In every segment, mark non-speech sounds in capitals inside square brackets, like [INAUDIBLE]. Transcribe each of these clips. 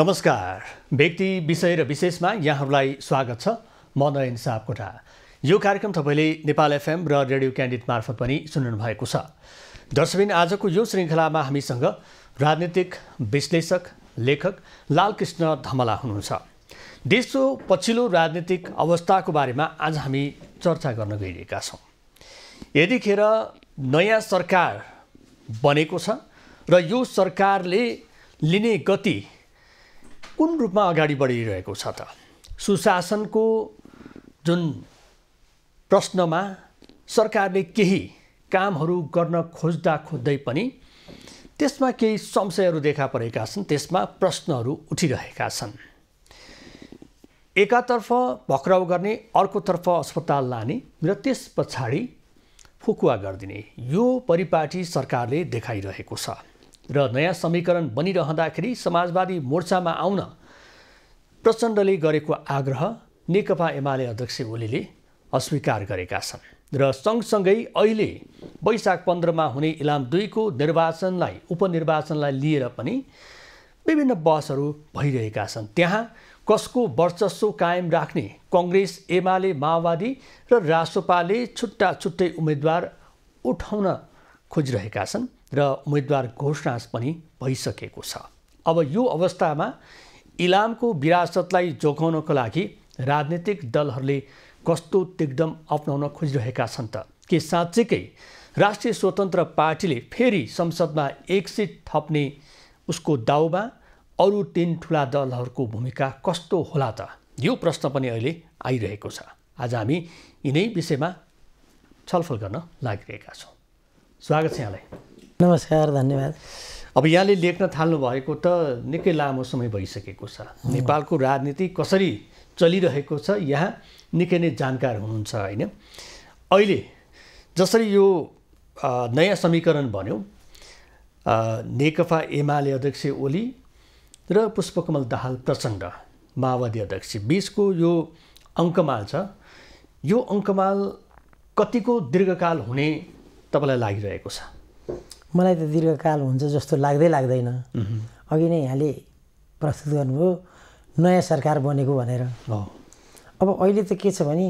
नमस्कार व्यक्ति विषय र विशेषमा यहाँहरूलाई स्वागत छ म नयन सापकोटा यो कार्यक्रम तपाईँले नेपाल एफएम र रेडियो क्यान्डिडेट मार्फत पनि सुन्नु भएको छ दर्शबिन आजको यो श्रृङ्खलामा हामीसँग राजनीतिक विश्लेषक लेखक लालकृष्ण धमला हुनुहुन्छ देशको पछिल्लो राजनीतिक अवस्थाको बारेमा आज हामी चर्चा गर्न गइरहेका छौँ यतिखेर नयाँ सरकार बनेको छ र यो सरकारले लिने गति कुन रूपमा अगाडि बढिरहेको छ त सुशासनको जुन प्रश्नमा सरकारले केही कामहरू गर्न खोज्दा खोज्दै पनि त्यसमा केही संशयहरू देखा परेका छन् त्यसमा प्रश्नहरू उठिरहेका छन् एकातर्फ पक्राउ गर्ने अर्कोतर्फ अस्पताल लाने र त्यस पछाडि फुकुवा गरिदिने यो परिपाटी सरकारले देखाइरहेको छ र नयाँ समीकरण बनिरहँदाखेरि समाजवादी मोर्चामा आउन प्रचण्डले गरेको आग्रह नेकपा एमाले अध्यक्ष ओलीले अस्वीकार गरेका छन् र सँगसँगै अहिले वैशाख पन्ध्रमा हुने इलाम दुईको निर्वाचनलाई उपनिर्वाचनलाई लिएर पनि विभिन्न बहसहरू भइरहेका छन् त्यहाँ कसको वर्चस्व कायम राख्ने कङ्ग्रेस एमाले माओवादी र रासोपाले छुट्टा छुट्टै उम्मेद्वार उठाउन खोजिरहेका छन् र उम्मेदवार घोषणा पनि भइसकेको छ अब यो अवस्थामा इलामको विरासतलाई जोगाउनको लागि राजनीतिक दलहरूले कस्तो तिगदम अप्नाउन खोजिरहेका छन् त के साँच्चैकै राष्ट्रिय स्वतन्त्र पार्टीले फेरि संसदमा एक सिट थप्ने उसको दाउमा अरू तिन ठुला दलहरूको भूमिका कस्तो होला त यो प्रश्न पनि अहिले आइरहेको छ आज हामी यिनै विषयमा छलफल गर्न लागिरहेका छौँ स्वागत छ यहाँलाई नमस्कार धन्यवाद अब यहाँले लेख्न थाल्नु भएको त निकै लामो समय भइसकेको छ नेपालको राजनीति कसरी चलिरहेको छ यहाँ निकै नै जानकार हुनुहुन्छ होइन अहिले जसरी यो नयाँ समीकरण भन्यो नेकपा एमाले अध्यक्ष ओली र पुष्पकमल दाहाल प्रचण्ड माओवादी अध्यक्ष बिचको यो अङ्कमाल छ यो अङ्कमाल कतिको दीर्घकाल हुने तपाईँलाई लागिरहेको छ मलाई त दीर्घकाल हुन्छ जस्तो लाग्दै लाग्दैन अघि नै यहाँले प्रस्तुत गर्नुभयो नयाँ सरकार बनेको भनेर अब अहिले त के छ भने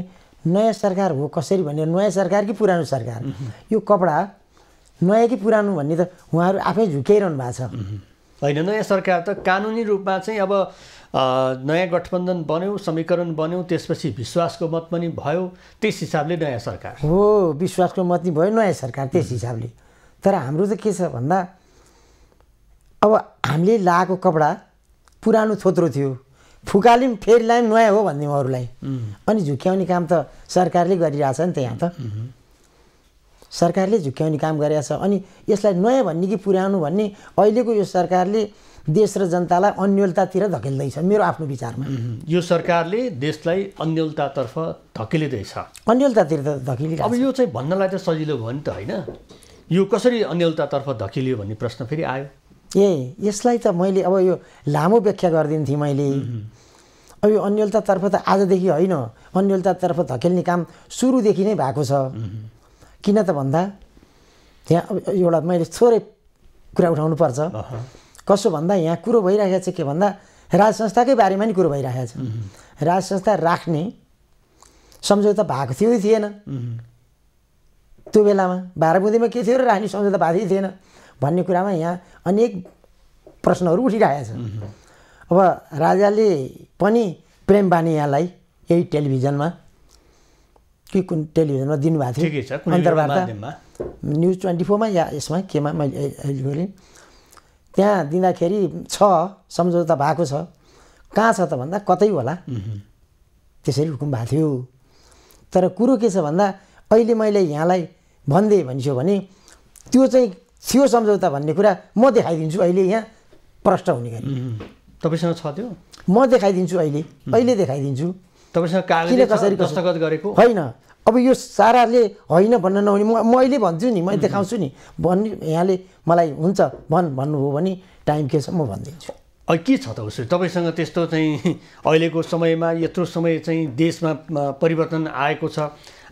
नयाँ सरकार हो कसरी भनेर नयाँ सरकार कि पुरानो सरकार यो कपडा नयाँ कि पुरानो भन्ने त उहाँहरू आफै झुकिरहनु भएको छ होइन नयाँ सरकार त कानुनी रूपमा चाहिँ अब नयाँ गठबन्धन बन्यो समीकरण बन्यो त्यसपछि विश्वासको मत पनि भयो त्यस हिसाबले नयाँ सरकार हो विश्वासको मत नि भयो नयाँ सरकार त्यस हिसाबले तर हाम्रो चाहिँ के छ भन्दा अब हामीले लाएको कपडा पुरानो छोत्रो थियो फुकाल्यौँ फेरि लायौँ नयाँ हो भनिदिउँ अरूलाई अनि झुक्याउने काम त सरकारले गरिरहेछ नि त यहाँ त सरकारले झुक्याउने काम गरिरहेछ अनि यसलाई नयाँ भन्ने कि पुरानो भन्ने अहिलेको यो सरकारले देश र जनतालाई अन्यलतातिर धकेल्दैछ मेरो आफ्नो विचारमा यो सरकारले देशलाई अन्यलतातर्फ धकेलिँदैछ अन्यलतातिर त धकेलि अब यो चाहिँ भन्नलाई त सजिलो भयो नि त होइन यो कसरी अन्यलतातर्फ धकिलियो भन्ने प्रश्न फेरि आयो ए यसलाई त मैले अब यो लामो व्याख्या गरिदिन्थेँ मैले अब यो अन्यलतातर्फ त आजदेखि होइन अन्यलतातर्फ धकेल्ने काम सुरुदेखि नै भएको छ किन त भन्दा त्यहाँ अब एउटा मैले थोरै कुरा उठाउनु पर्छ कसो भन्दा यहाँ कुरो भइरहेको छ के भन्दा राज संस्थाकै बारेमा नि कुरो भइरहेको छ राज संस्था राख्ने सम्झौता भएको थियो थिएन त्यो बेलामा बाह्र के थियो र रानी सम्झौता भएको थिएन भन्ने कुरामा यहाँ अनेक प्रश्नहरू उठिरहेको छ अब राजाले पनि प्रेम बानी यहाँलाई यही टेलिभिजनमा के कुन टेलिभिजनमा दिनुभएको थियो अन्तर्वार्ता न्युज ट्वेन्टी फोरमा या यसमा केमा मैले अहिले त्यहाँ दिँदाखेरि छ सम्झौता भएको छ कहाँ छ त भन्दा कतै होला त्यसरी हुकुम भएको थियो तर कुरो के छ भन्दा अहिले मैले यहाँलाई भनिदिएँ भनिसक्यो भने त्यो चाहिँ थियो सम्झौता भन्ने कुरा म देखाइदिन्छु अहिले यहाँ प्रष्ट हुने गरी तपाईँसँग छ त्यो म देखाइदिन्छु अहिले अहिले देखाइदिन्छु तपाईँसँग कसरी दस्तखत गरेको होइन अब यो साराले होइन भन्न नहुने म म अहिले भन्छु नि म देखाउँछु नि भन्ने यहाँले मलाई हुन्छ भन् भन्नुभयो भने टाइम के छ म भनिदिन्छु के छ त उसो तपाईँसँग त्यस्तो चाहिँ [LAUGHS] अहिलेको समयमा यत्रो समय चाहिँ देशमा परिवर्तन आएको छ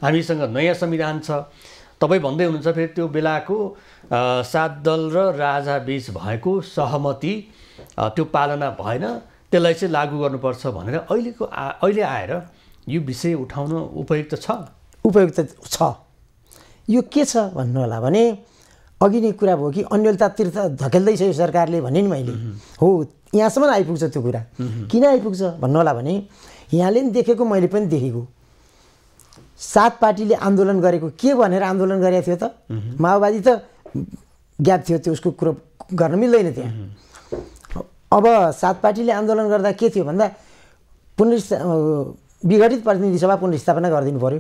हामीसँग नयाँ संविधान छ तपाईँ भन्दै हुनुहुन्छ फेरि त्यो बेलाको सात दल र राजा बिच भएको सहमति त्यो पालना भएन त्यसलाई चाहिँ लागू गर्नुपर्छ भनेर अहिलेको आ अहिले आएर यो विषय उठाउन उपयुक्त छ उपयुक्त छ यो के छ भन्नु होला भने अघि नै कुरा भयो कि अन्यलतातिर त धकेल्दैछ यो सरकारले भने नि मैले हो यहाँसम्म आइपुग्छ त्यो कुरा किन आइपुग्छ भन्नु होला भने यहाँले पनि देखेको मैले पनि देखेको सात पार्टीले आन्दोलन गरेको के भनेर आन्दोलन गरेको थियो त माओवादी त ग्याप थियो त्यो उसको कुरो गर्न मिल्दैन त्यहाँ अब सात पार्टीले आन्दोलन गर्दा के थियो भन्दा पुनर्स्था विघटित प्रतिनिधि सभा पुनर्स्थापना गरिदिनु पऱ्यो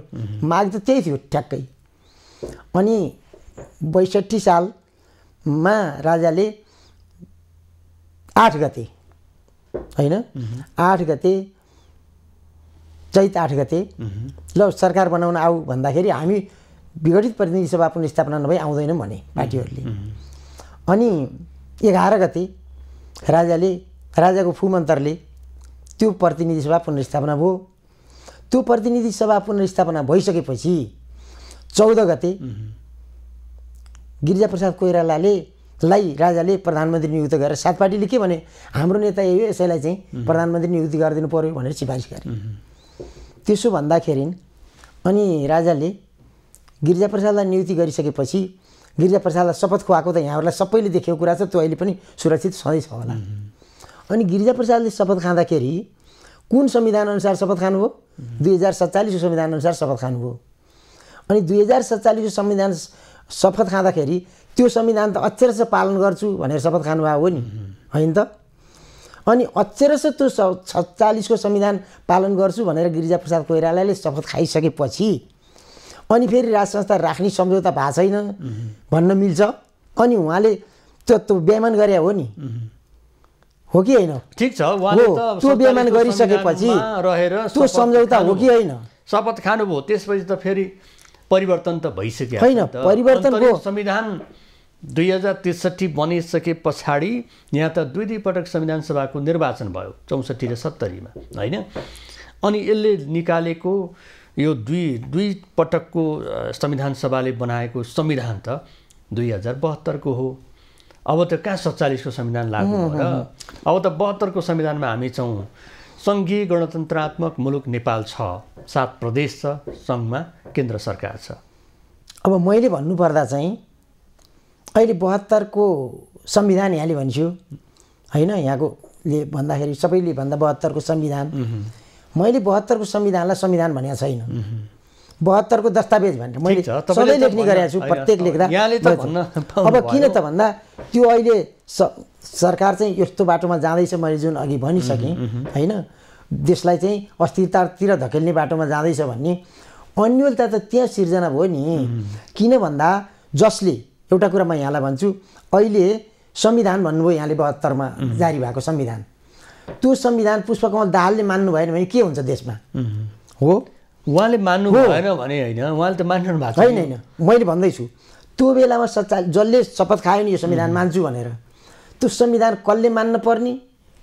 माग त त्यही थियो ठ्याक्कै अनि बैसठी सालमा राजाले आठ गते होइन आठ गते चैत आठ गते ल सरकार बनाउन आऊ भन्दाखेरि हामी विघटित प्रतिनिधि सभा स्थापना नभई आउँदैनौँ भने पार्टीहरूले अनि एघार गते राजाले राजाको फुमन्तरले त्यो प्रतिनिधि सभा पुनर्स्थापना भयो त्यो प्रतिनिधि सभा पुनर्स्थापना भइसकेपछि चौध गते गिरिजाप्रसाद कोइरालाले लाई राजाले प्रधानमन्त्री नियुक्त गरेर सात पार्टीले के भने हाम्रो नेता यही हो यसैलाई चाहिँ प्रधानमन्त्री नियुक्ति गरिदिनु पऱ्यो भनेर सिफारिस गरे त्यसो भन्दाखेरि अनि राजाले गिरिजाप्रसादलाई नियुक्ति गरिसकेपछि गिरिजाप्रसादलाई शपथ खुवाएको त यहाँहरूलाई सबैले देखेको कुरा छ त्यो अहिले पनि सुरक्षित छँदैछ होला अनि गिरिजाप्रसादले शपथ खाँदाखेरि कुन संविधानअनुसार शपथ खानुभयो दुई हजार सत्तालिसको संविधानअनुसार शपथ खानुभयो अनि दुई हजार सत्तालिसको संविधान शपथ खाँदाखेरि त्यो संविधान त चाहिँ पालन गर्छु भनेर शपथ खानुभएको हो नि होइन त अनि चाहिँ त्यो स छत्तालिसको संविधान पालन गर्छु भनेर गिरिजाप्रसाद कोइरालाले शपथ खाइसकेपछि अनि फेरि राज संस्था राख्ने सम्झौता भएको छैन भन्न मिल्छ अनि उहाँले त्यो त्यो बेमान गरे हो नि हो कि होइन ठिक छ त्यो बेमान गरिसकेपछि रहेर त्यो सम्झौता हो कि होइन शपथ खानुभयो त्यसपछि त फेरि परिवर्तन त भइसक्यो होइन परिवर्तनको संविधान दुई हजार त्रिसठी बनिसके पछाडि यहाँ त दुई दुईपटक संविधान सभाको निर्वाचन भयो चौसठी र सत्तरीमा होइन अनि यसले निकालेको यो दुई दुई पटकको संविधान सभाले बनाएको संविधान त दुई हजार बहत्तरको हो अब त कहाँ सत्तालिसको संविधान लागू र अब त बहत्तरको संविधानमा हामी छौँ सङ्घीय गणतन्त्रात्मक मुलुक नेपाल छ सात प्रदेश छ सङ्घमा केन्द्र सरकार छ अब मैले भन्नुपर्दा चाहिँ अहिले बहत्तरको संविधान यहाँले भन्छु होइन ले भन्दाखेरि सबैले भन्दा बहत्तरको संविधान मैले बहत्तरको संविधानलाई संविधान भनेको छैन बहत्तरको दस्तावेज भनेर मैले सधैँ लेख्ने गरेको छु प्रत्येक लेख्दा अब किन त भन्दा त्यो अहिले स सरकार चाहिँ यस्तो बाटोमा जाँदैछ मैले जुन अघि भनिसकेँ होइन देशलाई चाहिँ अस्थिरतातिर धकेल्ने बाटोमा जाँदैछ भन्ने अन्यलता त त्यहाँ सिर्जना भयो नि किन भन्दा जसले एउटा कुरा म यहाँलाई भन्छु अहिले संविधान भन्नुभयो यहाँले बहत्तरमा जारी भएको संविधान त्यो संविधान पुष्पकमल दाहालले मान्नु भएन भने के हुन्छ देशमा हो उहाँले मान्नु भएन भने होइन उहाँले त मान्नु भएको होइन होइन मैले भन्दैछु त्यो बेलामा सच्चा जसले शपथ खायो नि यो संविधान मान्छु भनेर त्यो संविधान कसले मान्न पर्ने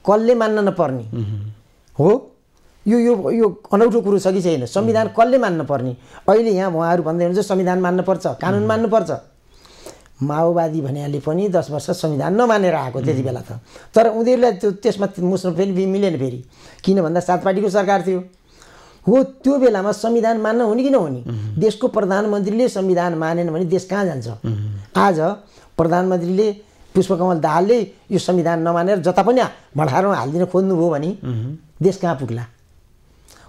कसले मान्न नपर्ने हो यो यो यो अनौठो कुरो छ कि छैन संविधान कसले पर्ने अहिले यहाँ उहाँहरू भन्दै हुनुहुन्छ संविधान मान्नुपर्छ कानुन मान्नुपर्छ माओवादी भन्याले पनि दस वर्ष संविधान नमानेर आएको त्यति बेला त तर उनीहरूलाई त्यो त्यसमा मुस्नु फेरि मिलेन फेरि किन भन्दा सात पार्टीको सरकार थियो हो त्यो बेलामा संविधान मान्न हुने कि नहुने देशको प्रधानमन्त्रीले संविधान मानेन भने देश कहाँ जान्छ आज प्रधानमन्त्रीले पुष्पकमल दाहालले यो संविधान नमानेर जता पनि भण्डारमा हालिदिन खोज्नुभयो भने देश कहाँ पुग्ला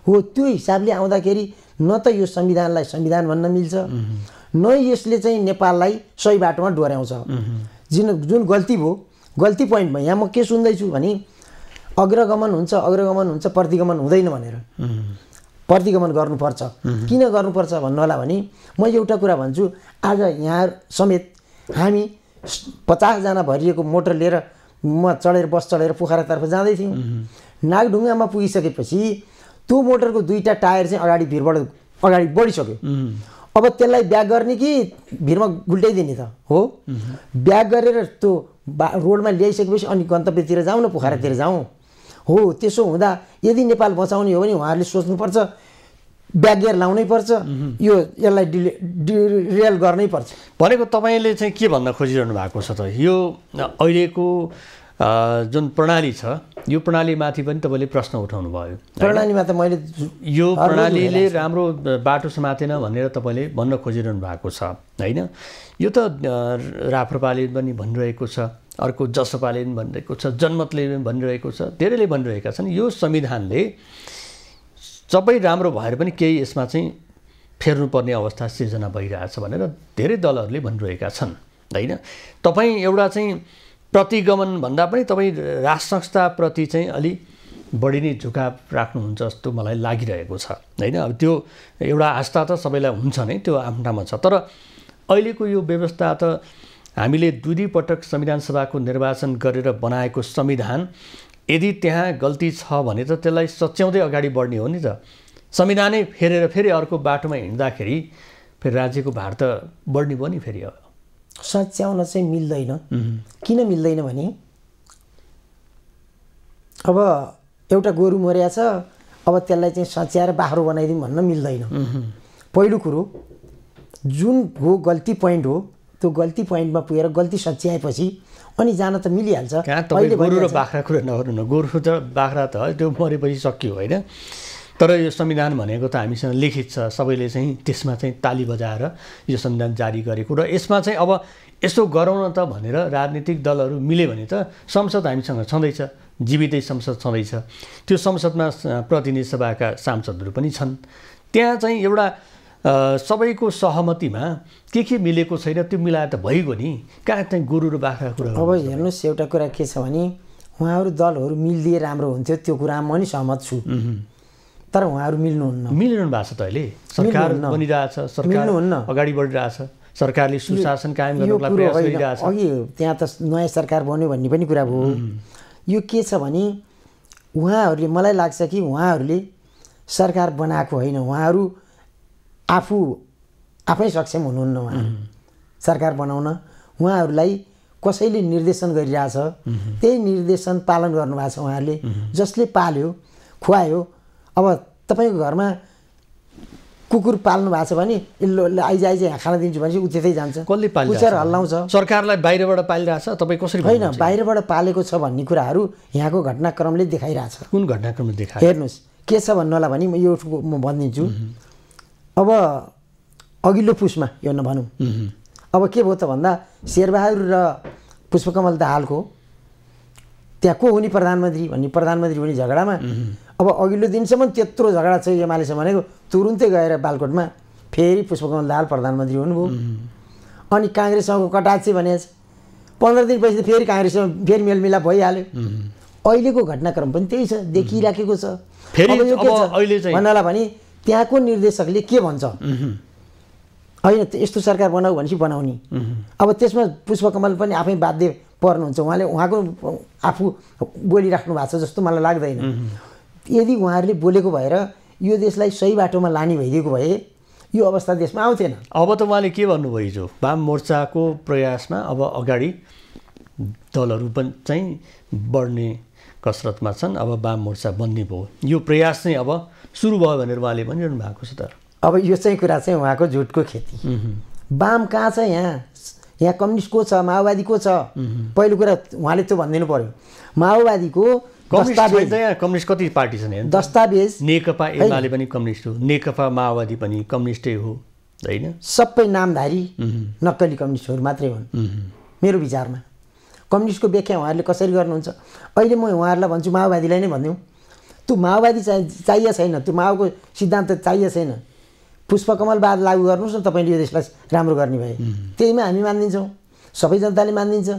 हो त्यो हिसाबले आउँदाखेरि न त यो संविधानलाई संविधान भन्न मिल्छ न यसले चाहिँ नेपाललाई सही बाटोमा डोर्याउँछ जुन जुन गल्ती भयो गल्ती पोइन्टमा यहाँ म के सुन्दैछु भने अग्रगमन हुन्छ अग्रगमन हुन्छ प्रतिगमन हुँदैन भनेर प्रतिगमन गर्नुपर्छ किन गर्नुपर्छ भन्नुहोला भने म एउटा कुरा भन्छु आज यहाँ समेत हामी पचासजना भरिएको मोटर लिएर म चढेर बस चढेर पोखरातर्फ जाँदै थिएँ नागढुङ्गामा पुगिसकेपछि त्यो मोटरको दुईवटा टायर चाहिँ अगाडि भिरबाट अगाडि बढिसक्यो अब त्यसलाई ब्याग गर्ने कि भिरमा गुल्टाइदिने त हो ब्याग गरेर त्यो बा रोडमा ल्याइसकेपछि अनि गन्तव्यतिर जाउँ न पोखरातिर जाउँ हो त्यसो हुँदा यदि नेपाल बचाउने हो भने उहाँहरूले सोच्नुपर्छ ब्यागेर लाउनै पर्छ यो यसलाई डिले डिरेल गर्नै पर्छ भनेको तपाईँले चाहिँ के भन्न खोजिरहनु भएको छ त यो अहिलेको जुन प्रणाली छ यो प्रणालीमाथि पनि तपाईँले प्रश्न उठाउनु भयो प्रणालीमा त मैले यो प्रणालीले राम्रो बाटो समातेन भनेर तपाईँले भन्न खोजिरहनु भएको छ होइन यो त राप्रपाले पनि भनिरहेको छ अर्को जसपाले पनि भनिरहेको छ जनमतले पनि भनिरहेको छ धेरैले भनिरहेका छन् यो संविधानले सबै राम्रो भएर पनि केही यसमा चाहिँ फेर्नुपर्ने अवस्था सिर्जना भइरहेछ भनेर धेरै दलहरूले भनिरहेका छन् होइन तपाईँ एउटा चाहिँ प्रतिगमन भन्दा पनि तपाईँ राष्ट्र संस्थाप्रति चाहिँ अलि बढी नै झुकाव राख्नुहुन्छ जस्तो मलाई लागिरहेको छ होइन अब त्यो एउटा आस्था त सबैलाई हुन्छ नै त्यो आफ्नोमा छ तर अहिलेको यो व्यवस्था त हामीले दुई दुईपटक संविधान सभाको निर्वाचन गरेर बनाएको संविधान यदि त्यहाँ गल्ती छ भने त त्यसलाई सच्याउँदै अगाडि बढ्ने हो नि त संविधानै फेरेर फेरि अर्को बाटोमा हिँड्दाखेरि फेरि राज्यको भार त बढ्ने भयो नि फेरि अब सच्याउन चाहिँ मिल्दैन किन मिल्दैन भने अब एउटा गोरु मर्या छ अब त्यसलाई चाहिँ सच्याएर बाख्रो बनाइदिउँ भन्न मिल्दैन पहिलो कुरो जुन हो गल्ती पोइन्ट हो त्यो गल्ती पोइन्टमा पुगेर गल्ती सच्याएपछि अनि जान त मिलिहाल्छ गोरु र बाख्रा कुरा नगर्नु न गोरु त बाख्रा त त्यो मरेपछि सकियो होइन तर यो संविधान भनेको त हामीसँग लिखित छ सबैले चाहिँ त्यसमा चाहिँ ताली बजाएर यो संविधान जारी गरेको र यसमा चाहिँ अब यसो गरौँ न त भनेर राजनीतिक दलहरू मिल्यो भने त संसद हामीसँग छँदैछ जीवितै संसद छँदैछ त्यो संसदमा प्रतिनिधि सभाका सांसदहरू पनि छन् त्यहाँ चाहिँ एउटा सबैको सहमतिमा के के मिलेको छैन त्यो मिलाएर त भइगयो नि कहाँ चाहिँ गोरु र बाख्रा कुरा अब हेर्नुहोस् एउटा कुरा के छ भने उहाँहरू दलहरू मिलिदिए राम्रो हुन्थ्यो त्यो कुरामा म नि सहमत छु तर उहाँहरू मिल्नुहुन्न मिलिरहनु भएको छ त अहिले सरकार बनिरहेछ सरकार अगाडि बढिरहेछ सरकारले सुशासन कायम गर्नुलाई अघि त्यहाँ त नयाँ सरकार बन्यो भन्ने पनि कुरा भयो यो के छ भने उहाँहरूले मलाई लाग्छ कि उहाँहरूले सरकार बनाएको होइन उहाँहरू आफू आफै सक्षम हुनुहुन्न उहाँ सरकार बनाउन उहाँहरूलाई कसैले निर्देशन गरिरहेछ त्यही निर्देशन पालन गर्नुभएको छ उहाँहरूले जसले पाल्यो खुवायो अब तपाईँको घरमा कुकुर पाल्नु भएको छ भने यसले आइज आइज यहाँ खाना दिन्छु भनेपछि ऊ त्यतै जान्छ कसले पुचेर हल्लाउँछ सरकारलाई बाहिरबाट पालिरहेछ तपाईँ कसरी होइन बाहिरबाट पालेको छ भन्ने कुराहरू यहाँको घटनाक्रमले देखाइरहेछ कुन घटनाक्रमले देखा हेर्नुहोस् के छ भन्नु होला भने म यो म भनिदिन्छु अब अघिल्लो पुसमा यो नभनौँ अब के भयो त भन्दा शेरबहादुर र पुष्पकमल दाहालको त्यहाँ को हुने प्रधानमन्त्री भन्ने प्रधानमन्त्री हुने झगडामा अब अघिल्लो दिनसम्म त्यत्रो झगडा छ एमालेसँग भनेको तुरुन्तै गएर बालकोटमा फेरि पुष्पकमल दाहाल प्रधानमन्त्री हुनुभयो अनि काङ्ग्रेससँगको कटाच चाहिँ भने पन्ध्र दिनपछि त फेरि काङ्ग्रेससँग फेरि मेलमिलाप भइहाल्यो अहिलेको घटनाक्रम पनि त्यही छ देखिराखेको छ भन्नलाई भने त्यहाँको निर्देशकले के भन्छ होइन यस्तो सरकार बनाऊ भनेपछि बनाउने अब त्यसमा पुष्पकमल पनि आफै बाध्य पर्नुहुन्छ उहाँले उहाँको आफू बोलिराख्नु भएको छ जस्तो मलाई लाग्दैन यदि उहाँहरूले बोलेको भएर यो देशलाई सही बाटोमा लाने भइदिएको भए यो अवस्था देशमा आउँथेन अब त उहाँले के भन्नुभयो हिजो वाम मोर्चाको प्रयासमा अब अगाडि दलहरू पनि चाहिँ बढ्ने कसरतमा छन् अब वाम मोर्चा बन्ने भयो यो प्रयास चाहिँ अब सुरु भयो भनेर उहाँले भनिरहनु भएको छ तर अब यो चाहिँ कुरा चाहिँ उहाँको झुटको खेती वाम कहाँ छ यहाँ यहाँ कम्युनिस्ट को छ माओवादी को छ पहिलो कुरा उहाँले त्यो भनिदिनु पर्यो माओवादीको कम्युनिस्ट कति पार्टी छन् दस्तावेज नेकपा एमाले पनि कम्युनिस्ट हो नेकपा माओवादी पनि कम्युनिस्टै हो होइन सबै नामधारी नक्कली कम्युनिस्टहरू मात्रै हुन् मेरो विचारमा कम्युनिस्टको व्याख्या उहाँहरूले कसरी गर्नुहुन्छ अहिले म उहाँहरूलाई भन्छु माओवादीलाई नै भनिदिउँ त्यो माओवादी चाहिँ चाहिएको छैन त्यो माओको सिद्धान्त चाहिएको छैन पुष्पकमलवाद लागू गर्नुहोस् न तपाईँले यो देशलाई राम्रो गर्ने भए त्यहीमा हामी मानिदिन्छौँ सबै जनताले मानिदिन्छ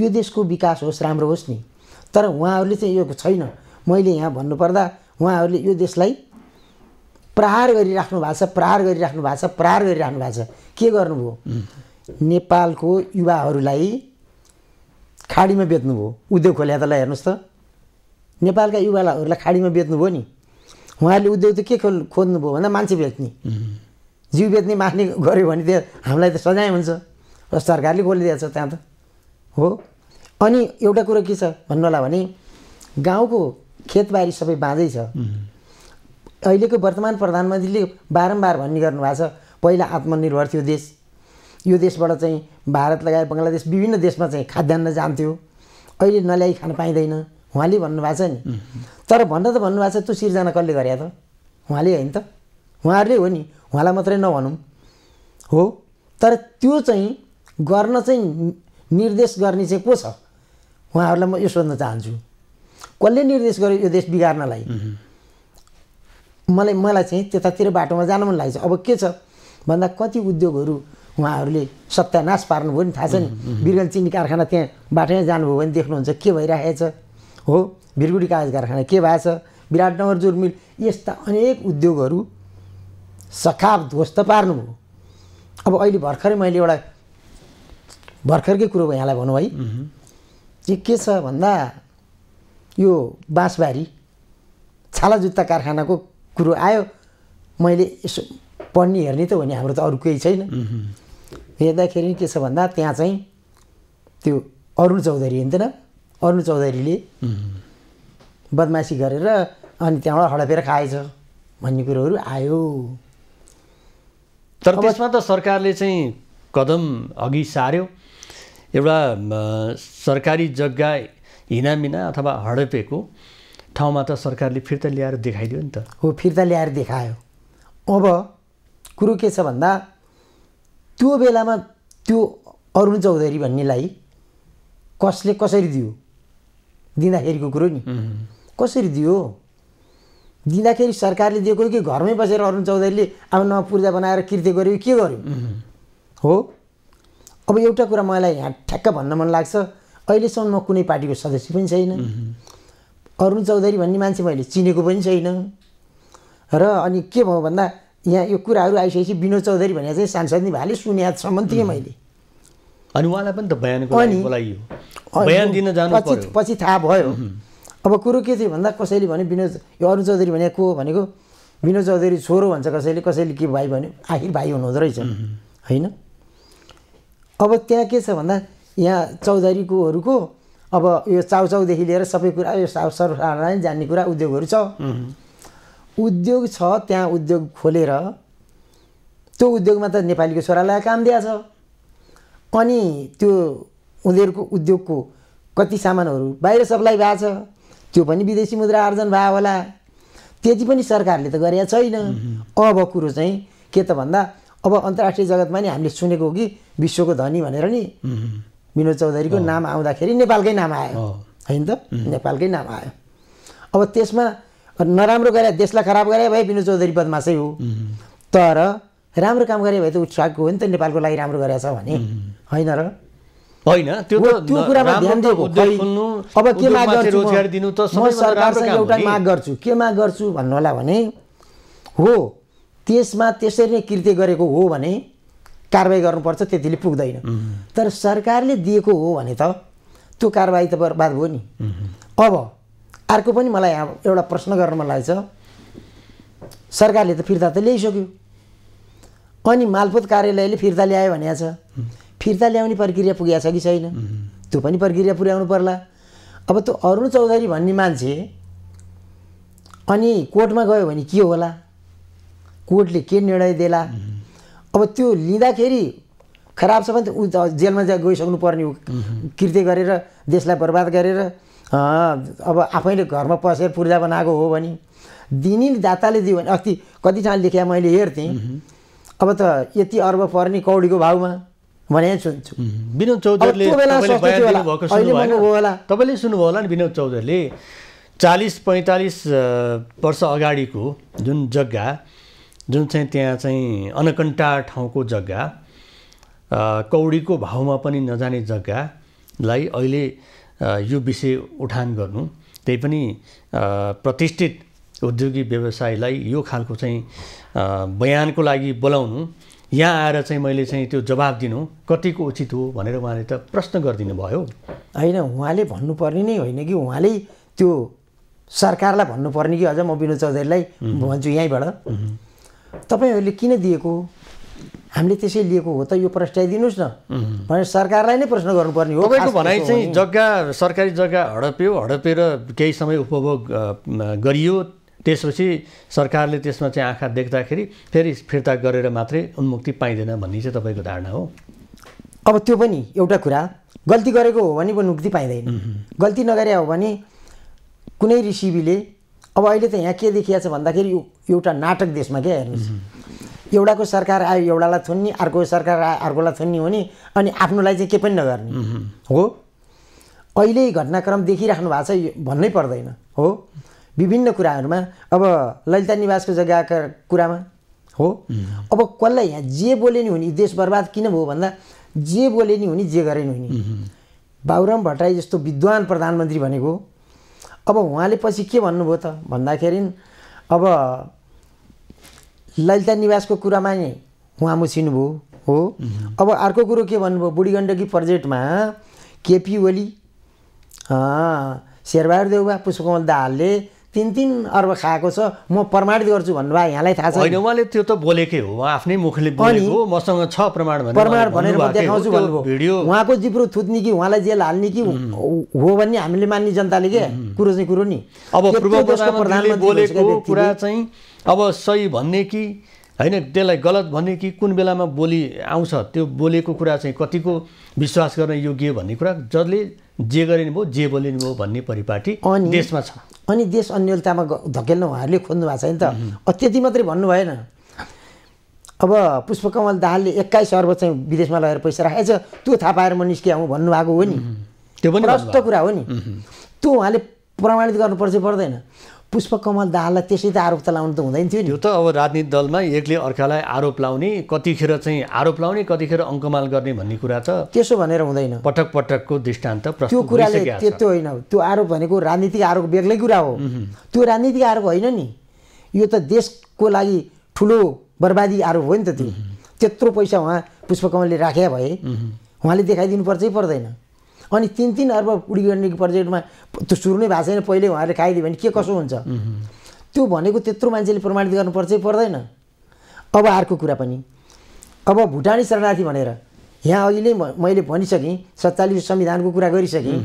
यो देशको विकास होस् राम्रो होस् नि तर उहाँहरूले चाहिँ यो छैन मैले यहाँ भन्नुपर्दा उहाँहरूले यो देशलाई प्रहार गरिराख्नु भएको छ प्रहार गरिराख्नु भएको छ प्रहार गरिराख्नु भएको छ के गर्नुभयो नेपालको युवाहरूलाई खाडीमा बेच्नुभयो उद्योग खोल्या हेर्नुहोस् त नेपालका युवालाहरूलाई खाडीमा बेच्नुभयो नि उहाँहरूले उद्योग त के खोल खोज्नुभयो भन्दा मान्छे बेच्ने जिउ बेच्ने मार्ने गऱ्यो भने त्यो हामीलाई त सजाय हुन्छ र सरकारले खोलिदिएको छ त्यहाँ त हो अनि एउटा कुरो के छ भन्नु होला भने गाउँको खेतबारी सबै बाँझै छ अहिलेको वर्तमान प्रधानमन्त्रीले बारम्बार भन्ने गर्नुभएको छ पहिला आत्मनिर्भर थियो देश यो देशबाट चाहिँ भारत लगायत बङ्गलादेश विभिन्न देशमा चाहिँ खाद्यान्न जान्थ्यो अहिले नल्याई खान पाइँदैन उहाँले भन्नुभएको छ नि तर भन्न त भन्नुभएको छ त्यो सिर्जना कसले गरे त उहाँले होइन त उहाँहरूले हो नि उहाँलाई मात्रै नभनौँ हो तर त्यो चाहिँ गर्न चाहिँ निर्देश गर्ने चाहिँ को छ उहाँहरूलाई म यो सोध्न चाहन्छु कसले निर्देश गर्यो यो देश बिगार्नलाई मलाई मलाई चाहिँ त्यतातिर बाटोमा जान मन लाग्छ अब के छ भन्दा कति उद्योगहरू उहाँहरूले सत्यानाश पार्नुभयो नि थाहा छ नि बिरगल चिनी कारखाना त्यहाँ बाटोमै जानुभयो भने देख्नुहुन्छ के भइरहेछ हो भिरगुडी कागज कारखाना के भएछ छ विराटनगर जोर मिल यस्ता अनेक उद्योगहरू सखाब ध्वस्त पार्नुभयो अब अहिले भर्खरै मैले एउटा भर्खरकै कुरो यहाँलाई भनौँ है के के छ भन्दा यो बाँसबारी छाला जुत्ता कारखानाको कुरो आयो मैले यसो पढ्ने हेर्ने त हो नि हाम्रो त अरू केही छैन हेर्दाखेरि के छ भन्दा त्यहाँ चाहिँ त्यो अरुण चौधरी हिँड्दैन अरुण चौधरीले बदमासी गरेर अनि त्यहाँबाट हडपेर खाएछ भन्ने कुरोहरू आयो तर त्यसमा त सरकारले चाहिँ कदम अघि सार्यो एउटा सरकारी जग्गा हिनामिना अथवा हडपेको ठाउँमा त सरकारले फिर्ता ल्याएर देखाइदियो नि त हो फिर्ता ल्याएर देखायो अब कुरो के छ भन्दा त्यो बेलामा त्यो अरुण चौधरी भन्नेलाई कसले कसरी दियो दिँदाखेरिको कुरो नि कसरी दियो दिँदाखेरि सरकारले दिएको कि घरमै बसेर अरुण चौधरीले आफ्नो पूर्जा बनाएर कृति गर्यो के गर्यो हो अब एउटा कुरा मलाई यहाँ ठ्याक्क भन्न मन लाग्छ अहिलेसम्म म कुनै पार्टीको सदस्य पनि छैन अरुण चौधरी भन्ने मान्छे मैले चिनेको पनि छैन र अनि के भयो भन्दा यहाँ यो कुराहरू आइसकेपछि विनोद चौधरी भनेर चाहिँ सांसद नि भाले सुनेसम्म थिएँ मैले अनि उहाँलाई पनि त बयान बयानको बोलाइयो बयान दिन जानु पछि पछि थाहा भयो अब कुरो के थियो भन्दा कसैले भन्यो विनोद यो अरुण चौधरी भने को भनेको विनोद चौधरी छोरो भन्छ कसैले कसैले के भाइ भन्यो आखिर भाइ हुनुहुँदो रहेछ होइन अब त्यहाँ के छ भन्दा यहाँ चौधरीकोहरूको अब यो चाउचाउदेखि लिएर सबै कुरा यो सर्वसाधारणलाई जान्ने कुरा उद्योगहरू छ उद्योग छ त्यहाँ उद्योग खोलेर त्यो उद्योगमा त नेपालीको छोरालाई काम दिएछ अनि त्यो उनीहरूको उद्योगको कति सामानहरू बाहिर सप्लाई भएको छ त्यो पनि विदेशी मुद्रा आर्जन भयो होला त्यति पनि सरकारले त गरेका छैन अब कुरो चाहिँ के त भन्दा अब अन्तर्राष्ट्रिय जगतमा नि हामीले सुनेको हो कि विश्वको धनी भनेर नि विनोद चौधरीको नाम आउँदाखेरि नेपालकै नाम आयो होइन त नेपालकै नाम आयो अब त्यसमा नराम्रो गरे देशलाई खराब गरे भए विनोद चौधरी बदमासै हो तर राम्रो काम गरे भए त उत्साहको हो नि त नेपालको लागि राम्रो गरेछ भने होइन र होइन त्यो त्यो कुरामा ध्यान दिएको अब के माग गर्छु म सरकारसँग एउटा माग गर्छु के माग गर्छु भन्नु होला भने हो त्यसमा त्यसरी नै कृत्य गरेको हो भने कारवाही गर्नुपर्छ त्यतिले पुग्दैन तर सरकारले दिएको हो भने त त्यो कारवाही त बर्बाद हो नि अब अर्को पनि मलाई एउटा प्रश्न गर्न मन लाग्छ सरकारले त फिर्ता त ल्याइसक्यो अनि मालपोत कार्यालयले फिर्ता ल्यायो भनेको छ फिर्ता ल्याउने प्रक्रिया पुगेको छ कि छैन त्यो पनि प्रक्रिया पुर्याउनु पर्ला अब त्यो अरुण चौधरी भन्ने मान्छे अनि कोर्टमा गयो भने के होला कोर्टले के निर्णय देला अब त्यो लिँदाखेरि खराब छ भने त ऊ जेलमा जा गइसक्नु पर्ने हो कृत्य गरेर देशलाई बर्बाद गरेर अब आफैले घरमा पसेर पूर्जा बनाएको हो भने दिने दाताले दियो भने अस्ति कति ठाउँ लेखेँ मैले हेर्थेँ अब त यति अर्ब पर्ने कौडीको भाउमा भने सुन्छु विनोद चौधरीले तपाईँले सुन्नुभयो होला नि विनोद चौधरीले चालिस पैँतालिस वर्ष अगाडिको जुन जग्गा जुन चाहिँ त्यहाँ चाहिँ अनकन्टा ठाउँको जग्गा कौडीको भाउमा पनि नजाने जग्गालाई अहिले यो विषय उठान गर्नु त्यही पनि प्रतिष्ठित उद्योगिक व्यवसायलाई यो खालको चाहिँ बयानको लागि बोलाउनु यहाँ आएर चाहिँ मैले चाहिँ त्यो जवाब दिनु कतिको उचित हो भनेर उहाँले त प्रश्न गरिदिनु भयो होइन उहाँले भन्नुपर्ने नै होइन कि उहाँले त्यो सरकारलाई भन्नुपर्ने कि अझ म विनोद चौधरीलाई भन्छु यहीँबाट तपाईँहरूले किन दिएको हामीले त्यसै लिएको हो त यो प्रस्ट्याइदिनुहोस् न भनेर सरकारलाई नै प्रश्न गर्नुपर्ने हो तपाईँको भनाइ चाहिँ जग्गा सरकारी जग्गा हडप्यो हडपेर केही समय उपभोग गरियो त्यसपछि सरकारले त्यसमा चाहिँ आँखा देख्दाखेरि फेरि फिर्ता गरेर मात्रै उन्मुक्ति पाइँदैन भन्ने चाहिँ तपाईँको धारणा हो अब त्यो पनि एउटा कुरा गल्ती गरेको हो भने उन्मुक्ति पाइँदैन गल्ती नगरे हो भने कुनै ऋषिविले अब अहिले त यहाँ के देखिया छ भन्दाखेरि एउटा नाटक देशमा क्या हेर्नुहोस् एउटाको सरकार आयो एउटालाई छुन्ने अर्को सरकार आयो अर्कोलाई छुन्ने हो नि अनि आफ्नोलाई चाहिँ के पनि नगर्ने हो अहिले घटनाक्रम देखिराख्नु भएको छ भन्नै पर्दैन हो विभिन्न कुराहरूमा अब ललिता निवासको जग्गाको कुरामा हो अब कसलाई यहाँ जे बोले नि हुने देश बर्बाद किन भयो भन्दा जे बोले नि हुने जे गरे नि हुने बाबुराम भट्टराई जस्तो विद्वान प्रधानमन्त्री भनेको अब उहाँले पछि के भन्नुभयो त भन्दाखेरि अब ललिता निवासको कुरामा नि उहाँ मुछिनुभयो हो अब अर्को कुरो के भन्नुभयो बुढी गण्डकी प्रोजेक्टमा केपी ओली शेरबहादुर देउवा पुष्पकमल दाहालले तिन तिन अर्ब खाएको छ म प्रमाणित गर्छु भन्नुभयो यहाँलाई थाहा छ उहाँले त्यो त बोलेकै हो उहाँ आफ्नै मुखले बोलेको मसँग छ प्रमाण प्रमाण भनेर म देखाउँछु भन्नुभयो उहाँको जिब्रो थुत्ने कि उहाँलाई जेल हाल्ने कि हो भन्ने हामीले मान्ने जनताले के कुरो चाहिँ कुरो नि अब पूर्व प्रधानमन्त्री बोलेको कुरा चाहिँ अब सही भन्ने कि होइन त्यसलाई गलत भन्ने कि कुन बेलामा बोली आउँछ त्यो बोलेको कुरा चाहिँ कतिको विश्वास गर्न योग्य भन्ने कुरा जसले जे गरिने भयो जे बोलिने भयो भन्ने परिपाटी अनि देशमा छ अनि देश अन्यलतामा धकेल्न उहाँहरूले खोज्नु भएको छैन त त्यति मात्रै भन्नु भएन अब पुष्पकमल दाहालले एक्काइस अर्ब चाहिँ विदेशमा लगेर पैसा राखेको छ त्यो थाहा पाएर म निस्किआउँ भन्नुभएको हो नि त्यो पनि प्रष्ट कुरा हो नि त्यो उहाँले प्रमाणित गर्नुपर्छ पर्दैन पुष्पकमल दाहाललाई त्यसै त आरोप त लाउनु त हुँदैन थियो नि यो त अब राजनीतिक दलमा एकले अर्कालाई आरोप लाउने कतिखेर चाहिँ आरोप लाउने कतिखेर अङ्कमाल गर्ने भन्ने कुरा त त्यसो भनेर हुँदैन पटक पटकको दृष्टान्त त्यो कुराले त्यो होइन त्यो आरोप भनेको राजनीतिक आरोप बेग्लै कुरा हो त्यो राजनीतिक आरोप होइन नि यो त देशको लागि ठुलो बर्बादी आरोप हो नि त त्यो त्यत्रो पैसा उहाँ पुष्पकमलले राखे भए उहाँले देखाइदिनु पर्छै पर्दैन अनि तिन तिन अर्ब उडी गर्ने प्रोजेक्टमा त्यो सुरु नै भएको छैन पहिले उहाँहरूले खाइदियो भने के कसो हुन्छ त्यो भनेको त्यत्रो मान्छेले प्रमाणित गर्नुपर्छ पर्दैन अब अर्को कुरा पनि अब भुटानी शरणार्थी भनेर यहाँ अहिले मैले भनिसकेँ सत्तालिस संविधानको कुरा गरिसकेँ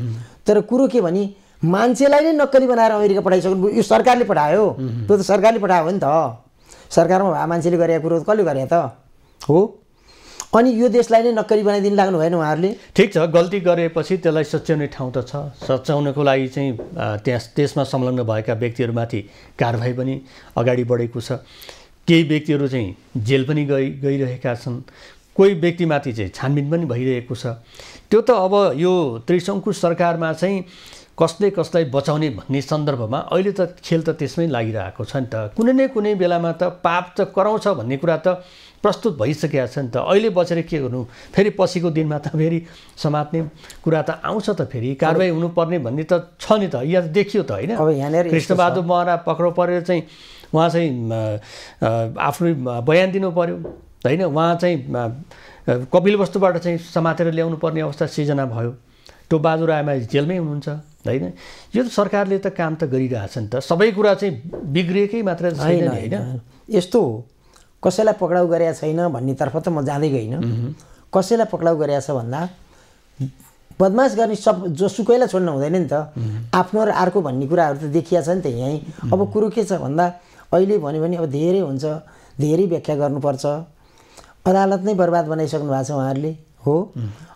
तर कुरो के भने मान्छेलाई नै नक्कली बनाएर अमेरिका पठाइसक्नु यो सरकारले पठायो त्यो त सरकारले पठायो हो नि त सरकारमा भए मान्छेले गरेको कुरो कसले गरे त हो अनि यो देशलाई नै नक्करी बनाइदिनु लाग्नु भएन उहाँहरूले ठिक छ गल्ती गरेपछि त्यसलाई सच्याउने ठाउँ त छ सच्याउनको लागि चाहिँ त्यस त्यसमा संलग्न भएका व्यक्तिहरूमाथि कारवाही पनि अगाडि बढेको छ केही व्यक्तिहरू चाहिँ जेल पनि गइ गइरहेका छन् कोही व्यक्तिमाथि चाहिँ छानबिन पनि भइरहेको छ त्यो त अब यो त्रिशङ्कु सरकारमा चाहिँ कसले कसलाई बचाउने भन्ने सन्दर्भमा अहिले त खेल त त्यसमै लागिरहेको छ नि त कुनै न कुनै बेलामा त पाप त कराउँछ भन्ने कुरा त प्रस्तुत भइसकेको छ नि त अहिले बसेर के गर्नु फेरि पछिको दिनमा त फेरि समात्ने कुरा त आउँछ त फेरि कारवाही हुनुपर्ने भन्ने त छ नि त यहाँ देखियो त होइन अब यहाँनिर कृष्णबहादुर महरा पक्राउ परेर चाहिँ उहाँ चाहिँ आफ्नो बयान दिनु पऱ्यो होइन उहाँ चाहिँ कपिल वस्तुबाट चाहिँ समातेर ल्याउनु पर्ने अवस्था सिर्जना भयो त्यो बहादुर आमा जेलमै हुनुहुन्छ होइन यो त सरकारले त काम त गरिरहेछ नि त सबै कुरा चाहिँ बिग्रिएकै मात्र छैन होइन यस्तो हो कसैलाई पक्राउ गरेका छैन भन्नेतर्फ त म जाँदै गइनँ कसैलाई पक्राउ गरेका छ भन्दा बदमास गर्ने सब जोसुकैलाई छोड्न हुँदैन नि त आफ्नो र अर्को भन्ने कुराहरू त देखिया छ नि त यहीँ अब कुरो के छ भन्दा अहिले भन्यो भने अब धेरै हुन्छ धेरै व्याख्या गर्नुपर्छ अदालत नै बर्बाद बनाइसक्नु भएको छ उहाँहरूले हो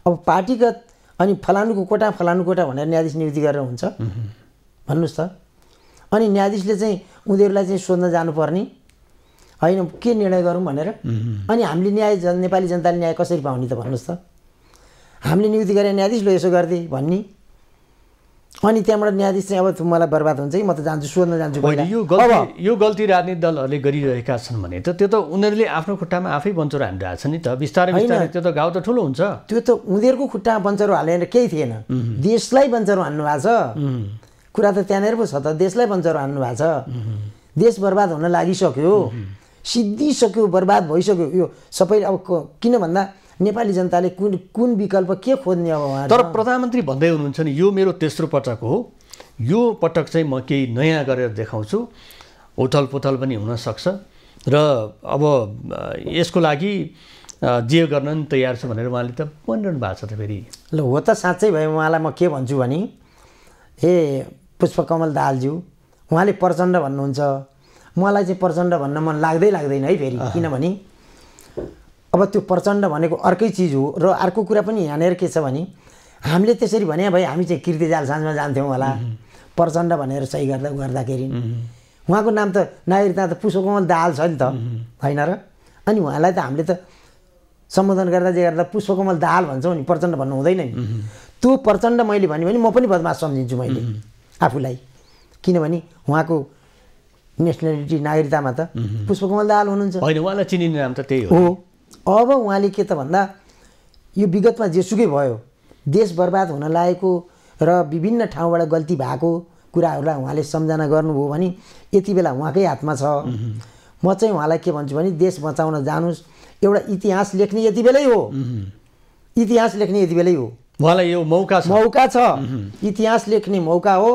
अब पार्टीगत अनि फलानुको कोटा फलानु कोटा भनेर न्यायाधीश नियुक्ति गरेर हुन्छ भन्नुहोस् त अनि न्यायाधीशले चाहिँ उनीहरूलाई चाहिँ सोध्न जानुपर्ने होइन के निर्णय गरौँ भनेर अनि हामीले न्याय जन नेपाली जनताले न्याय कसरी पाउने त भन्नुहोस् त हामीले नियुक्ति गरेर न्यायाधीश लो यसो गरिदिए भन्ने अनि त्यहाँबाट न्यायाधीश चाहिँ अब मलाई बर्बाद हुन्छ कि म त जान्छु सोध्न जान्छु यो गल्ती यो गल्ती राजनीतिक दलहरूले गरिरहेका छन् भने त त्यो त उनीहरूले आफ्नो खुट्टामा आफै बन्चरो हालिरहेको छ नि त बिस्तारै बिस्तारै त्यो त गाउँ त ठुलो हुन्छ त्यो त उनीहरूको खुट्टामा बन्चरो हालेर केही थिएन देशलाई बन्चरो हान्नु भएको छ कुरा त त्यहाँनिर पो छ त देशलाई बन्चरो हान्नु भएको छ देश बर्बाद हुन लागिसक्यो सिद्धिसक्यो बर्बाद भइसक्यो यो सबै अब किन भन्दा नेपाली जनताले कुन कुन विकल्प के खोज्ने अब उहाँ तर प्रधानमन्त्री भन्दै हुनुहुन्छ नि यो मेरो तेस्रो पटक हो यो पटक चाहिँ म केही नयाँ गरेर देखाउँछु उथल पुथल पनि हुनसक्छ र अब यसको लागि जे गर्न पनि तयार छ भनेर उहाँले त भनिरहनु भएको छ त फेरि ल हो त साँच्चै भयो उहाँलाई म के भन्छु भने ए पुष्पकमल दालज्यू उहाँले प्रचण्ड भन्नुहुन्छ मलाई चाहिँ प्रचण्ड भन्न मन लाग्दै लाग्दैन है फेरि किनभने अब त्यो प्रचण्ड भनेको अर्कै चिज हो र अर्को कुरा पनि यहाँनिर के छ भने हामीले त्यसरी भने भाइ हामी चाहिँ किर्तिजाल साँझमा जान्थ्यौँ होला प्रचण्ड भनेर सही गर्दा गर्दाखेरि उहाँको नाम त नागरिकता त पुष्पकमल दाहाल छ नि त होइन र अनि उहाँलाई त हामीले त सम्बोधन गर्दा जे गर्दा पुष्पकमल दाहाल भन्छौँ नि प्रचण्ड भन्नु हुँदैन नि त्यो प्रचण्ड मैले भन्यो भने म पनि बदमास सम्झिन्छु मैले आफूलाई किनभने उहाँको नेसनालिटी नागरिकतामा त पुष्पकमल दाहाल हुनुहुन्छ होइन उहाँलाई चिनिने नाम त त्यही हो अब उहाँले के त भन्दा यो विगतमा जेसुकै भयो देश बर्बाद हुन लागेको र विभिन्न ठाउँबाट गल्ती भएको कुराहरूलाई उहाँले सम्झना गर्नुभयो भने यति बेला उहाँकै हातमा छ म चाहिँ उहाँलाई के भन्छु भने देश बचाउन जानुहोस् एउटा इतिहास लेख्ने यति बेलै हो इतिहास लेख्ने यति बेलै हो उहाँलाई यो मौका मौका छ इतिहास लेख्ने मौका हो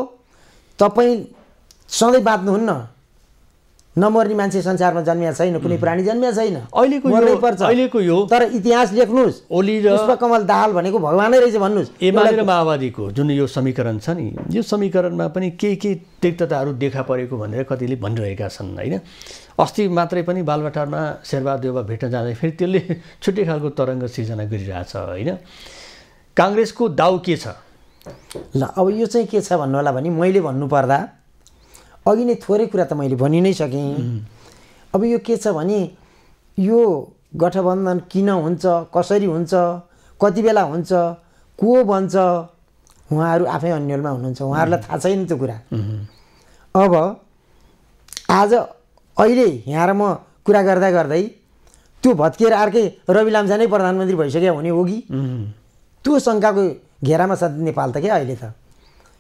तपाईँ सधैँ बाँच्नुहुन्न नमर्ने मान्छे संसारमा जन्मिया छैन कुनै प्राणी जन्मिया छैन अहिलेको अहिलेको यो तर इतिहास लेख्नुहोस् ओली र कमल दाहाल भनेको भगवानै रहेछ भन्नुहोस् एमाले र माओवादीको जुन यो समीकरण छ नि यो समीकरणमा पनि केही केही तिक्तताहरू देखा परेको भनेर कतिले भनिरहेका छन् होइन अस्ति मात्रै पनि बालबाटारमा देवा भेट्न जाँदा फेरि त्यसले [LAUGHS] छुट्टै खालको तरङ्ग सिर्जना गरिरहेछ होइन काङ्ग्रेसको दाउ के छ ल अब यो चाहिँ के छ भन्नु होला भने मैले भन्नुपर्दा अघि नै थोरै कुरा त मैले भनि नै सकेँ अब यो के छ भने यो गठबन्धन किन हुन्छ कसरी हुन्छ कति बेला हुन्छ को बन्छ उहाँहरू आफै अन्यलमा हुनुहुन्छ उहाँहरूलाई थाहा छैन त्यो कुरा अब आज अहिले यहाँ र म कुरा गर्दा गर्दै त्यो भत्किएर अर्कै रवि लाम्छा नै प्रधानमन्त्री भइसक्यो हुने हो कि त्यो शङ्काको घेरामा छ नेपाल त क्या अहिले त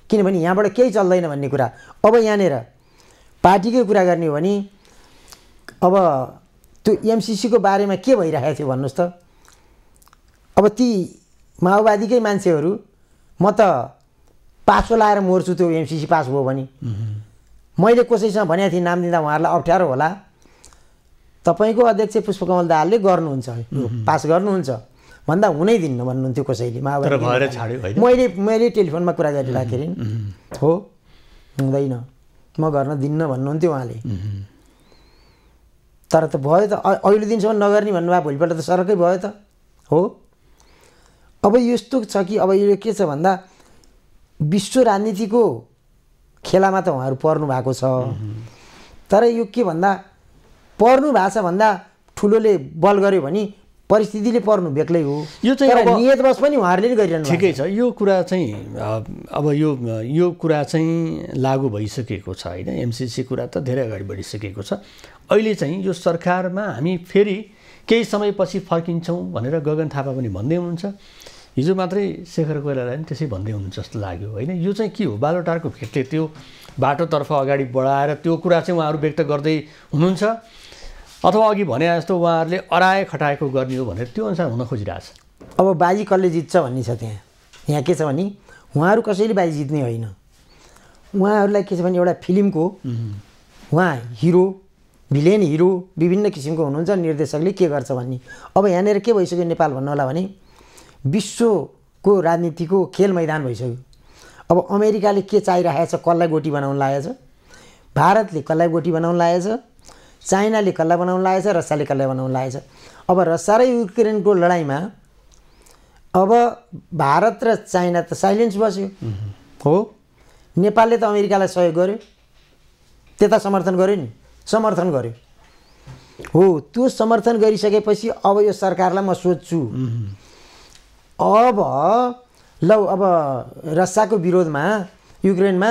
किनभने यहाँबाट केही चल्दैन भन्ने कुरा अब यहाँनिर पार्टीकै कुरा गर्ने हो भने अब त्यो एमसिसीको बारेमा के भइरहेको थियो भन्नुहोस् त अब ती माओवादीकै मान्छेहरू म त पासो लाएर मर्छु त्यो एमसिसी पास भयो भने मैले कसैसँग भनेको थिएँ नाम दिँदा उहाँहरूलाई अप्ठ्यारो होला तपाईँको अध्यक्ष पुष्पकमल दाहालले गर्नुहुन्छ पास गर्नुहुन्छ भन्दा हुनै दिन्न भन्नुहुन्थ्यो कसैले माओवादी मैले मैले टेलिफोनमा कुरा गरिराखेँ हो हुँदैन म गर्न दिन्न भन्नुहुन्थ्यो उहाँले तर त भयो त अहिले दिनसम्म नगर्ने भन्नुभयो भोलिपल्ट त सरकै भयो त हो अब यस्तो छ कि अब यो के छ भन्दा विश्व राजनीतिको खेलामा त उहाँहरू पर्नु भएको छ तर यो के भन्दा पर्नु भएको छ भन्दा ठुलोले बल गर्यो भने परिस्थितिले पर्नु बेग्लै हो यो चाहिँ नियतवश पनि उहाँहरूले नै गरिरहनु ठिकै छ यो कुरा चाहिँ अब यो यो कुरा चाहिँ लागु भइसकेको छ होइन एमसिसी कुरा त धेरै अगाडि बढिसकेको छ अहिले चाहिँ यो सरकारमा हामी फेरि केही समयपछि फर्किन्छौँ भनेर गगन थापा पनि भन्दै हुनुहुन्छ हिजो मात्रै शेखर कोइरालाई पनि त्यसै भन्दै हुनुहुन्छ जस्तो लाग्यो होइन यो चाहिँ के हो बालोटारको भेटले त्यो बाटोतर्फ अगाडि बढाएर त्यो कुरा चाहिँ उहाँहरू व्यक्त गर्दै हुनुहुन्छ अथवा अघि भने जस्तो उहाँहरूले अराए खटाएको गर्ने हो भनेर त्यो अनुसार हुन खोजिरहेछ अब बाजी कसले जित्छ भन्ने छ त्यहाँ यहाँ के छ भने उहाँहरू कसैले बाजी जित्ने होइन उहाँहरूलाई के छ भने एउटा फिल्मको उहाँ हिरो भिलेन हिरो विभिन्न किसिमको हुनुहुन्छ निर्देशकले के गर्छ भन्ने अब यहाँनिर के भइसक्यो नेपाल भन्नु होला भने विश्वको राजनीतिको खेल मैदान भइसक्यो अब अमेरिकाले के चाहिरहेछ कसलाई गोटी बनाउन लागेछ भारतले कसलाई गोटी बनाउन लागेछ चाइनाले कसलाई बनाउन लागेछ रसियाले कसलाई बनाउन लागेछ अब रसिया र युक्रेनको लडाइँमा अब भारत र चाइना त साइलेन्स बस्यो हो नेपालले त अमेरिकालाई सहयोग गर्यो त्यता समर्थन गर्यो नि समर्थन गर्यो हो त्यो समर्थन गरिसकेपछि अब यो सरकारलाई म सोध्छु अब ल अब रसियाको विरोधमा युक्रेनमा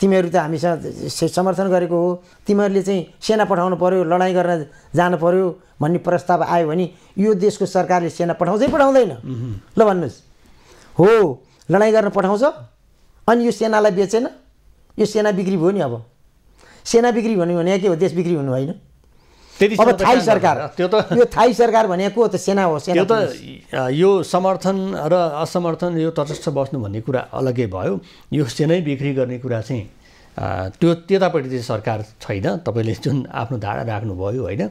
तिमीहरू त हामीसँग समर्थन गरेको हो तिमीहरूले चाहिँ सेना पठाउनु पऱ्यो लडाइँ गर्न जानु पऱ्यो भन्ने प्रस्ताव आयो भने यो देशको सरकारले सेना पठाउँदै पठाउँदैन ल भन्नुहोस् हो लडाइँ गर्न पठाउँछ अनि यो सेनालाई बेचेन यो सेना बिक्री भयो नि अब सेना बिक्री भन्यो भने के हो देश बिक्री हुनु होइन अब थाई सरकार त्यो त यो थाई सरकार भनेको त सेना हो सेना त यो समर्थन र असमर्थन यो तटस्थ बस्नु भन्ने कुरा अलग्गै भयो यो सेनै बिक्री गर्ने कुरा चाहिँ त्यो त्यतापट्टि चाहिँ सरकार छैन तपाईँले जुन आफ्नो धारा राख्नुभयो होइन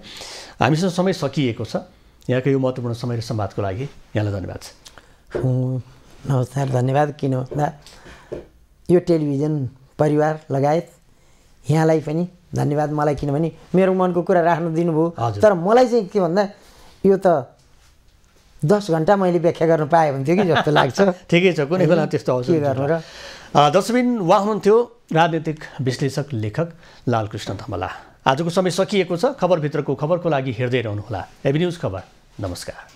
हामीसँग समय सकिएको छ यहाँको यो महत्त्वपूर्ण समय र संवादको लागि यहाँलाई धन्यवाद छ नमस्कार धन्यवाद किन भन्दा यो टेलिभिजन परिवार लगायत यहाँलाई पनि धन्यवाद मलाई किनभने मेरो मनको कुरा राख्न दिनुभयो तर मलाई चाहिँ के भन्दा यो त दस घन्टा मैले व्याख्या गर्नु पाएँ भने थियो कि जस्तो लाग्छ [LAUGHS] ठिकै छ कुनै बेला त्यस्तो के गर्नु र दर्शबिन उहाँ हुनुहुन्थ्यो राजनीतिक विश्लेषक लेखक लालकृष्ण धमला आजको समय सकिएको छ खबरभित्रको खबरको लागि हेर्दै रहनुहोला एभिन्युज खबर नमस्कार